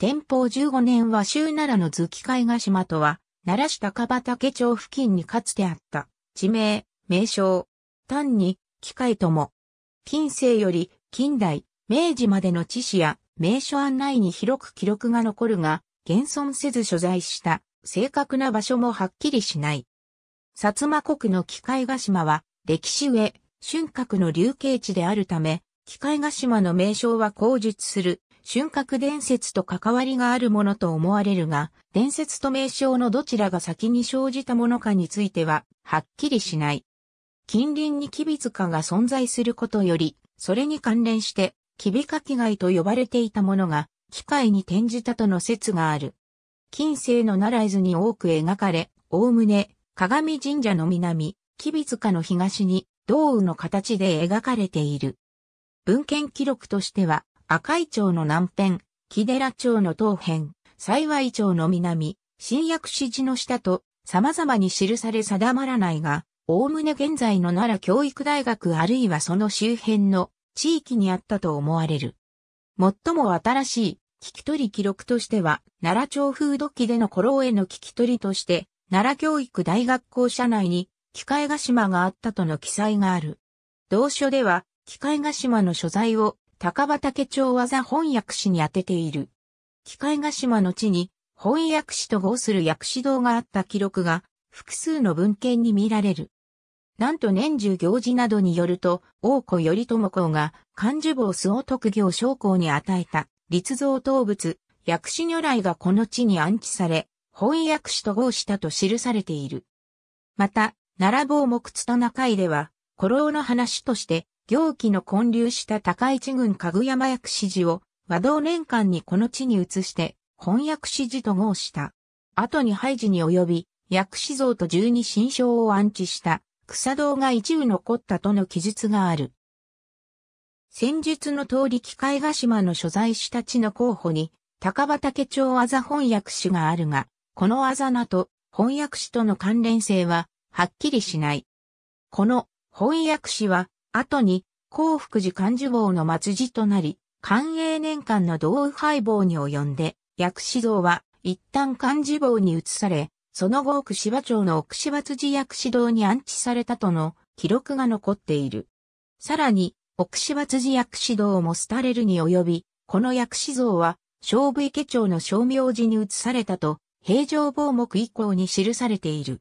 天保15年は州奈良の図機海ヶ島とは、奈良市高畑町付近にかつてあった、地名、名称、単に、機械とも。近世より、近代、明治までの地史や、名所案内に広く記録が残るが、現存せず所在した、正確な場所もはっきりしない。薩摩国の機械ヶ島は、歴史上、春閣の流刑地であるため、機械ヶ島の名称は口述する春覚伝説と関わりがあるものと思われるが、伝説と名称のどちらが先に生じたものかについては、はっきりしない。近隣にキビ塚が存在することより、それに関連して、キビカキガイと呼ばれていたものが、機械に転じたとの説がある。近世の奈良図に多く描かれ、おおむね、鏡神社の南、キビ塚の東に、道雨の形で描かれている。文献記録としては、赤井町の南辺、木寺町の東辺、幸井町の南、新薬指示の下と様々に記され定まらないが、おおむね現在の奈良教育大学あるいはその周辺の地域にあったと思われる。最も新しい聞き取り記録としては、奈良町風土記での頃への聞き取りとして、奈良教育大学校舎内に機械ヶ島があったとの記載がある。同書では、機械ヶ島の所在を高畑町技翻訳師に当てている。機械ヶ島の地に翻訳師と合する薬師堂があった記録が複数の文献に見られる。なんと年中行事などによると、王子頼朝公が漢樹坊巣を特業将校に与えた立像動物、薬師如来がこの地に安置され、翻訳師と合したと記されている。また、奈良坊木津田中井では、古老の話として、行基の建立した高市郡かぐやま薬師寺を和道年間にこの地に移して、翻訳師寺と号した。後に廃寺に及び、薬師像と十二神将を安置した草堂が一部残ったとの記述がある。先日の通り機械ヶ島の所在した地の候補に、高畑町あざ翻訳師があるが、このあざ名と翻訳師との関連性ははっきりしない。この翻訳師は後に幸福寺漢字坊の末寺となり、寛永年間の同廃坊に及んで、薬師堂は一旦漢字坊に移され、その後奥芝町の奥芝辻薬師堂に安置されたとの記録が残っている。さらに、奥芝辻薬師堂も廃れるに及び、この薬師像は、勝負池町の正明寺に移されたと、平城坊目以降に記されている。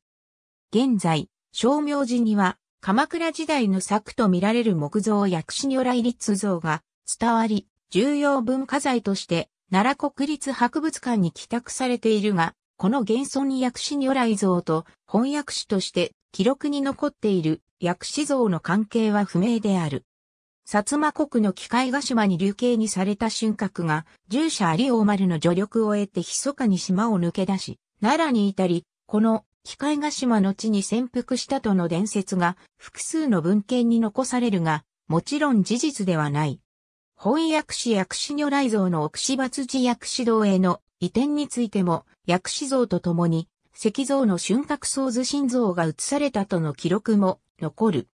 現在、正明寺には、鎌倉時代の作と見られる木造薬師如来立像が伝わり、重要文化財として奈良国立博物館に寄託されているが、この現存薬師如来像と翻訳師として記録に残っている薬師像の関係は不明である。薩摩国の機械ヶ島に流刑にされた春閣が、従者有王丸の助力を得て密かに島を抜け出し、奈良に至り、この機械ヶ島の地に潜伏したとの伝説が複数の文献に残されるが、もちろん事実ではない。翻訳師薬師如来像の奥芝辻薬師堂への移転についても、薬師像とともに、石像の瞬覚創図心像が移されたとの記録も残る。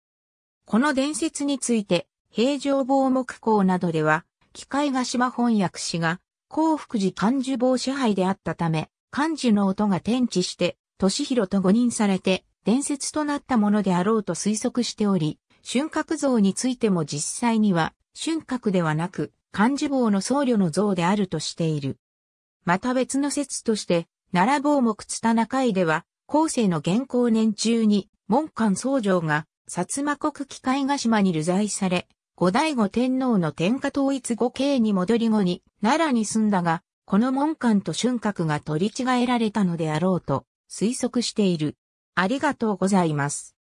この伝説について、平城防木工などでは、機械ヶ島翻訳師が、幸福寺漢字坊支配であったため、漢字の音が転地して、敏弘と誤認されて伝説となったものであろうと推測しており、春閣像についても実際には春閣ではなく漢字坊の僧侶の像であるとしている。また別の説として、奈良坊目津田中井では、後世の元行年中に、門官僧正が、薩摩国機械ヶ島に流罪され、後醍醐天皇の天下統一後継に戻り後に、奈良に住んだが、この門官と春閣が取り違えられたのであろうと、推測している。ありがとうございます。